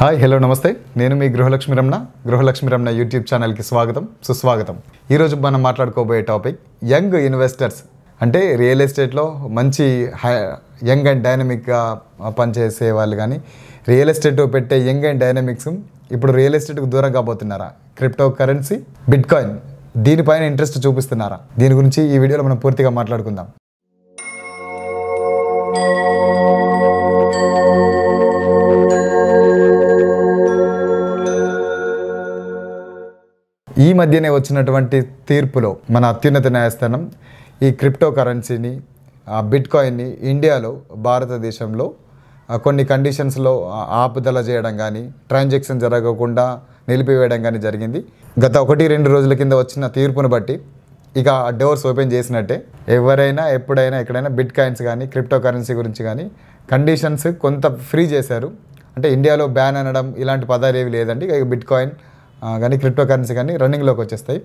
hi hello నమస్తే నేను మీ గృహలక్ష్మి రమణ గృహలక్ష్మి రమణ యూట్యూబ్ ఛానల్కి స్వాగతం సుస్వాగతం ఈరోజు మనం మాట్లాడుకోబోయే టాపిక్ యంగ్ ఇన్వెస్టర్స్ అంటే రియల్ ఎస్టేట్లో మంచి యంగ్ అండ్ డైనమిక్గా పనిచేసే వాళ్ళు కానీ రియల్ ఎస్టేట్ పెట్టే యంగ్ అండ్ డైనమిక్స్ ఇప్పుడు రియల్ ఎస్టేట్కు దూరం కాబోతున్నారా క్రిప్టో కరెన్సీ బిట్కాయిన్ దీనిపైన ఇంట్రెస్ట్ చూపిస్తున్నారా దీని గురించి ఈ వీడియోలో మనం పూర్తిగా మాట్లాడుకుందాం మధ్యనే వచ్చినటువంటి తీర్పులో మన అత్యున్నత న్యాయస్థానం ఈ క్రిప్టో కరెన్సీని బిట్కాయిన్ని ఇండియాలో భారతదేశంలో కొన్ని కండిషన్స్లో ఆపుదల చేయడం కానీ ట్రాన్జాక్షన్ జరగకుండా నిలిపివేయడం కానీ జరిగింది గత ఒకటి రెండు రోజుల కింద వచ్చిన తీర్పును బట్టి ఇక డోర్స్ ఓపెన్ చేసినట్టే ఎవరైనా ఎప్పుడైనా ఎక్కడైనా బిట్ కాయిన్స్ కానీ క్రిప్టో కరెన్సీ గురించి కానీ కండిషన్స్ కొంత ఫ్రీ చేశారు అంటే ఇండియాలో బ్యాన్ అనడం ఇలాంటి పదాలు ఏవి లేదండి ఇక బిట్ కాయిన్ కానీ క్రిప్టో కరెన్సీ కానీ రన్నింగ్లోకి వచ్చేస్తాయి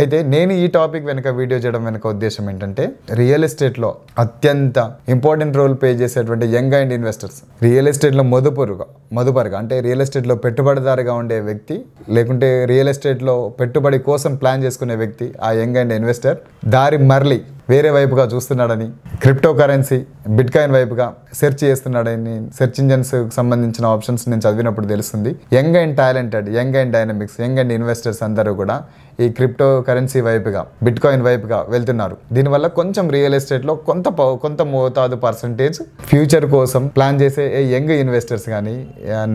అయితే నేను ఈ టాపిక్ వెనుక వీడియో చేయడం వెనుక ఉద్దేశం ఏంటంటే రియల్ ఎస్టేట్లో అత్యంత ఇంపార్టెంట్ రోల్ ప్లే చేసేటువంటి యంగ్ అండ్ ఇన్వెస్టర్స్ రియల్ ఎస్టేట్లో మదుపరుగా మదుపరుగా అంటే రియల్ ఎస్టేట్లో పెట్టుబడిదారుగా ఉండే వ్యక్తి లేకుంటే రియల్ ఎస్టేట్లో పెట్టుబడి కోసం ప్లాన్ చేసుకునే వ్యక్తి ఆ యంగ్ అండ్ ఇన్వెస్టర్ దారి మరలి వేరే వైపుగా చూస్తున్నాడని క్రిప్టో కరెన్సీ బిట్కాయిన్ వైపుగా సెర్చ్ చేస్తున్నాడని సెర్చ్ ఇంజన్స్ సంబంధించిన ఆప్షన్స్ నేను చదివినప్పుడు తెలుస్తుంది young and talented young and dynamics young and investors అందరూ కూడా ఈ క్రిప్టో కరెన్సీ వైపుగా బిట్కాయిన్ వైపుగా వెళ్తున్నారు దీనివల్ల కొంచెం రియల్ ఎస్టేట్లో కొంత కొంత మోతాదు పర్సంటేజ్ ఫ్యూచర్ కోసం ప్లాన్ చేసే యంగ్ ఇన్వెస్టర్స్ కానీ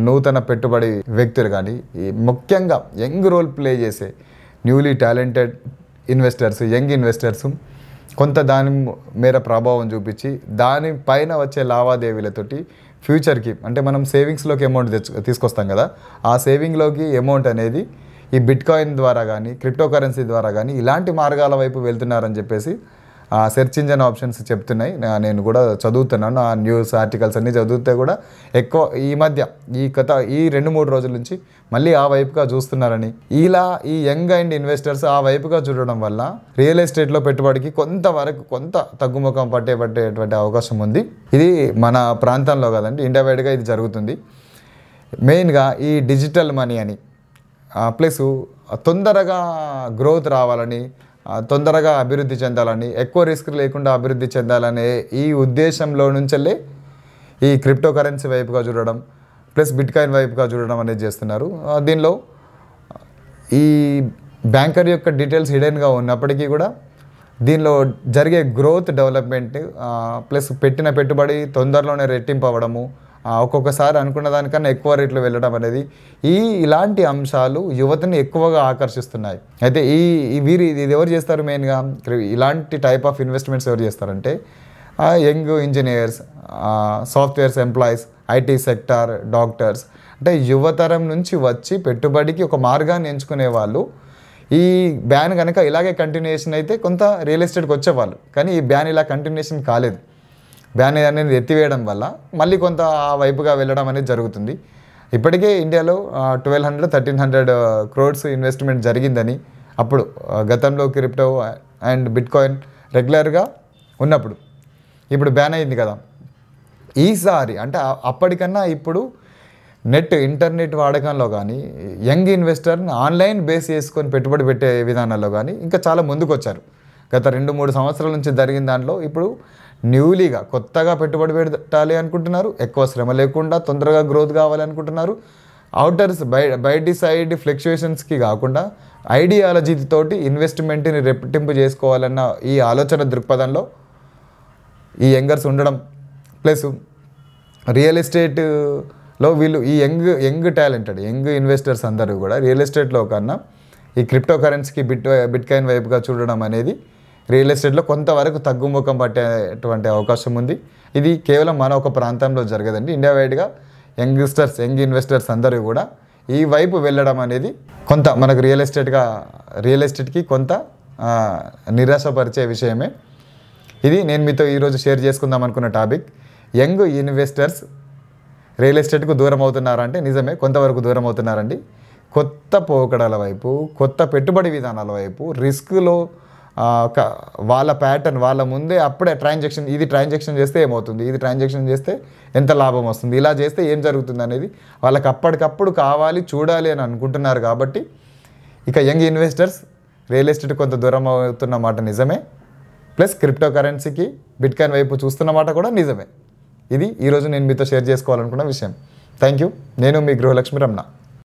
నూతన పెట్టుబడి వ్యక్తులు కానీ ముఖ్యంగా యంగ్ రోల్ ప్లే చేసే newly talented investors young investors కొంత దాని మేర ప్రభావం చూపించి దానిపైన వచ్చే లావాదేవీలతోటి ఫ్యూచర్కి అంటే మనం సేవింగ్స్లోకి అమౌంట్ తెచ్చు తీసుకొస్తాం కదా ఆ సేవింగ్లోకి అమౌంట్ అనేది ఈ బిట్కాయిన్ ద్వారా కానీ క్రిప్టో కరెన్సీ ద్వారా కానీ ఇలాంటి మార్గాల వైపు వెళ్తున్నారని చెప్పేసి సెర్చ్ ఇంజన్ ఆప్షన్స్ చెప్తున్నాయి నేను కూడా చదువుతున్నాను ఆ న్యూస్ ఆర్టికల్స్ అన్నీ చదివితే కూడా ఎక్కువ ఈ మధ్య ఈ కథ ఈ రెండు మూడు రోజుల నుంచి మళ్ళీ ఆ వైపుగా చూస్తున్నారని ఇలా ఈ యంగ్ అండ్ ఇన్వెస్టర్స్ ఆ వైపుగా చూడడం వల్ల రియల్ ఎస్టేట్లో పెట్టుబడికి కొంతవరకు కొంత తగ్గుముఖం పట్టే పట్టేటువంటి అవకాశం ఉంది ఇది మన ప్రాంతంలో కదండి ఇండియా వైడ్గా ఇది జరుగుతుంది మెయిన్గా ఈ డిజిటల్ మనీ అని ప్లస్ తొందరగా గ్రోత్ రావాలని తొందరగా అభివృద్ధి చెందాలని ఎక్కువ రిస్క్ లేకుండా అభివృద్ధి చెందాలనే ఈ ఉద్దేశంలో నుంచెల్లి ఈ క్రిప్టో కరెన్సీ వైపుగా చూడడం ప్లస్ బిట్ కాయిన్ వైపుగా చూడడం అనేది చేస్తున్నారు దీనిలో ఈ బ్యాంకర్ యొక్క డీటెయిల్స్ హిడెన్గా ఉన్నప్పటికీ కూడా దీనిలో జరిగే గ్రోత్ డెవలప్మెంట్ ప్లస్ పెట్టిన పెట్టుబడి తొందరలోనే రెట్టింపు అవ్వడము ఒక్కొక్కసారి అనుకున్న దానికన్నా ఎక్కువ రేట్లు వెళ్ళడం అనేది ఈ ఇలాంటి అంశాలు యువతని ఎక్కువగా ఆకర్షిస్తున్నాయి అయితే ఈ వీరు ఇది ఎవరు చేస్తారు మెయిన్గా ఇలాంటి టైప్ ఆఫ్ ఇన్వెస్ట్మెంట్స్ ఎవరు చేస్తారంటే young engineers softwares employees IT sector doctors అంటే యువతరం నుంచి వచ్చి పెట్టుబడికి ఒక మార్గాన్ని ఎంచుకునే వాళ్ళు ఈ బ్యాన్ కనుక ఇలాగే కంటిన్యూషన్ అయితే కొంత రియల్ ఎస్టేట్కి వచ్చేవాళ్ళు కానీ ఈ బ్యాన్ ఇలా కంటిన్యూషన్ కాలేదు బ్యాన్ అనేది ఎత్తివేయడం వల్ల మళ్ళీ కొంత ఆ వైపుగా వెళ్ళడం అనేది జరుగుతుంది ఇప్పటికే ఇండియాలో twelve hundred thirteen hundred crores investment జరిగిందని అప్పుడు గతంలో క్రిప్టో అండ్ బిట్కాయిన్ రెగ్యులర్గా ఉన్నప్పుడు ఇప్పుడు బ్యాన్ అయింది కదా ఈసారి అంటే అప్పటికన్నా ఇప్పుడు నెట్ ఇంటర్నెట్ వాడకంలో కానీ యంగ్ ఇన్వెస్టర్ని ఆన్లైన్ బేస్ చేసుకొని పెట్టుబడి పెట్టే విధానాల్లో కానీ ఇంకా చాలా ముందుకు వచ్చారు గత రెండు మూడు సంవత్సరాల నుంచి జరిగిన దాంట్లో ఇప్పుడు న్యూలీగా కొత్తగా పెట్టుబడి పెట్టాలి అనుకుంటున్నారు ఎక్కువ శ్రమ లేకుండా తొందరగా గ్రోత్ కావాలి అనుకుంటున్నారు అవుటర్స్ బై బయటి సైడ్ ఫ్లెక్చువేషన్స్కి కాకుండా ఐడియాలజీతోటి ఇన్వెస్ట్మెంట్ని రెప్టింపు చేసుకోవాలన్న ఈ ఆలోచన దృక్పథంలో ఈ యంగర్స్ ఉండడం ప్లస్ రియల్ ఎస్టేట్లో వీళ్ళు ఈ young young talented young investors అందరూ కూడా రియల్ ఎస్టేట్లో కన్నా ఈ క్రిప్టో కరెన్సీకి బిట్ బిట్కాయిన్ వైపుగా చూడడం అనేది రియల్ ఎస్టేట్లో కొంతవరకు తగ్గుముఖం పట్టేటువంటి అవకాశం ఉంది ఇది కేవలం మన ఒక ప్రాంతంలో జరగదండి ఇండియా వైడ్గా యంగ్స్టర్స్ యంగ్ ఇన్వెస్టర్స్ అందరూ కూడా ఈ వైపు వెళ్ళడం అనేది కొంత మనకు రియల్ ఎస్టేట్గా రియల్ ఎస్టేట్కి కొంత నిరాశపరిచే విషయమే ఇది నేను మీతో ఈరోజు షేర్ చేసుకుందాం అనుకున్న టాపిక్ యంగ్ ఇన్వెస్టర్స్ రియల్ ఎస్టేట్కు దూరం అవుతున్నారంటే నిజమే కొంతవరకు దూరం అవుతున్నారండి కొత్త పోకడల వైపు కొత్త పెట్టుబడి విధానాల వైపు రిస్క్లో వాళ్ళ ప్యాటర్న్ వాళ్ళ ముందే అప్పుడే ట్రాన్సాక్షన్ ఇది ట్రాన్సాక్షన్ చేస్తే ఏమవుతుంది ఇది ట్రాన్సాక్షన్ చేస్తే ఎంత లాభం వస్తుంది ఇలా చేస్తే ఏం జరుగుతుంది అనేది వాళ్ళకి అప్పటికప్పుడు కావాలి చూడాలి అని అనుకుంటున్నారు కాబట్టి ఇక యంగ్ ఇన్వెస్టర్స్ రియల్ ఎస్టేట్ కొంత దూరం అవుతున్న మాట నిజమే ప్లస్ క్రిప్టో కరెన్సీకి బిట్కాయిన్ వైపు చూస్తున్న మాట కూడా నిజమే ఇది ఈరోజు నేను మీతో షేర్ చేసుకోవాలనుకున్న విషయం థ్యాంక్ యూ నేను మీ గృహలక్ష్మి రమణ